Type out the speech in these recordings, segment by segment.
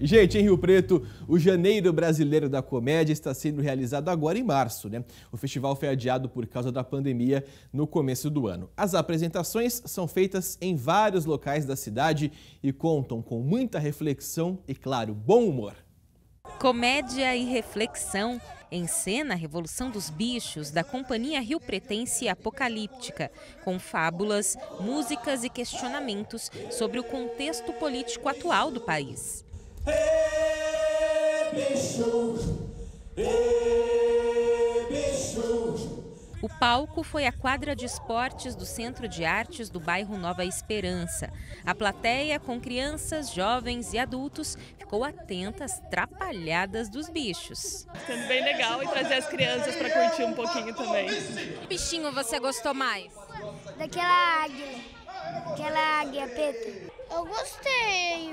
Gente, em Rio Preto, o Janeiro Brasileiro da Comédia está sendo realizado agora em março, né? O festival foi adiado por causa da pandemia no começo do ano. As apresentações são feitas em vários locais da cidade e contam com muita reflexão e, claro, bom humor. Comédia e reflexão. Em cena, a Revolução dos Bichos, da Companhia Rio Pretense Apocalíptica, com fábulas, músicas e questionamentos sobre o contexto político atual do país bicho! bicho! O palco foi a quadra de esportes do Centro de Artes do bairro Nova Esperança. A plateia, com crianças, jovens e adultos, ficou atenta às trapalhadas dos bichos. Sendo bem legal e trazer as crianças para curtir um pouquinho também. Que bichinho você gostou mais? Daquela águia, aquela águia preta. Eu gostei,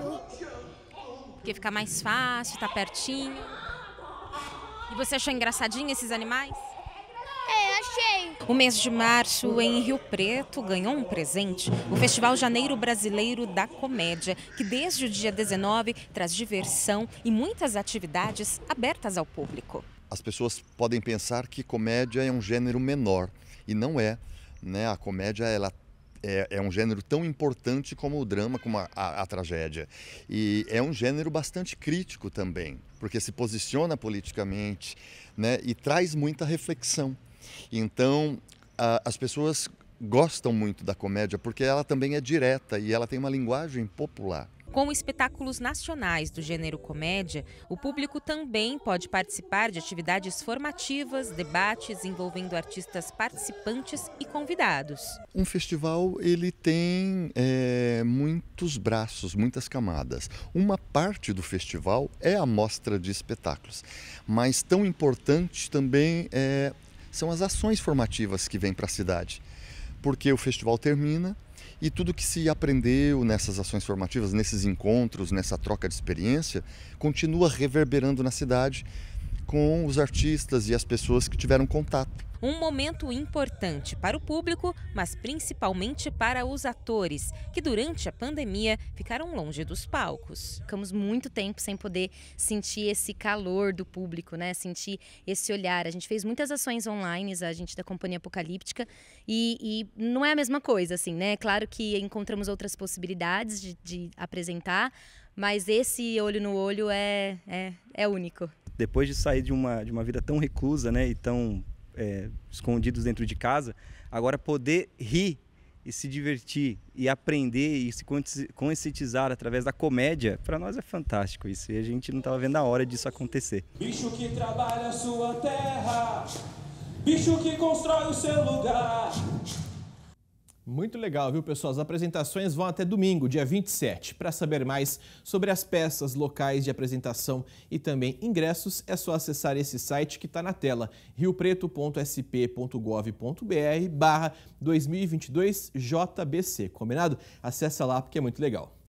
porque fica mais fácil, tá pertinho. E você achou engraçadinho esses animais? É, achei. O mês de março em Rio Preto ganhou um presente, o Festival Janeiro Brasileiro da Comédia, que desde o dia 19 traz diversão e muitas atividades abertas ao público. As pessoas podem pensar que comédia é um gênero menor e não é, né? A comédia ela é, é, um gênero tão importante como o drama, como a, a, a, tragédia. E é um gênero bastante crítico também, porque se posiciona politicamente né, e traz muita reflexão. Então, a, as pessoas gostam muito da comédia porque ela também é direta e ela tem uma linguagem popular. Com espetáculos nacionais do gênero comédia, o público também pode participar de atividades formativas, debates envolvendo artistas participantes e convidados. Um festival ele tem é, muitos braços, muitas camadas. Uma parte do festival é a mostra de espetáculos, mas tão importante também é, são as ações formativas que vêm para a cidade, porque o festival termina e tudo que se aprendeu nessas ações formativas, nesses encontros, nessa troca de experiência, continua reverberando na cidade com os artistas e as pessoas que tiveram contato. Um momento importante para o público, mas principalmente para os atores, que durante a pandemia ficaram longe dos palcos. Ficamos muito tempo sem poder sentir esse calor do público, né? Sentir esse olhar. A gente fez muitas ações online, a gente da Companhia Apocalíptica, e, e não é a mesma coisa, assim, né? Claro que encontramos outras possibilidades de, de apresentar, mas esse olho no olho é, é, é único. Depois de sair de uma, de uma vida tão reclusa, né, e tão é, escondidos dentro de casa, agora poder rir e se divertir e aprender e se conscientizar através da comédia, para nós é fantástico isso. E a gente não estava vendo a hora disso acontecer. Bicho que trabalha a sua terra, bicho que constrói o seu lugar. Muito legal, viu, pessoal? As apresentações vão até domingo, dia 27. Para saber mais sobre as peças, locais de apresentação e também ingressos, é só acessar esse site que está na tela, riopreto.sp.gov.br barra 2022 JBC, combinado? Acesse lá porque é muito legal.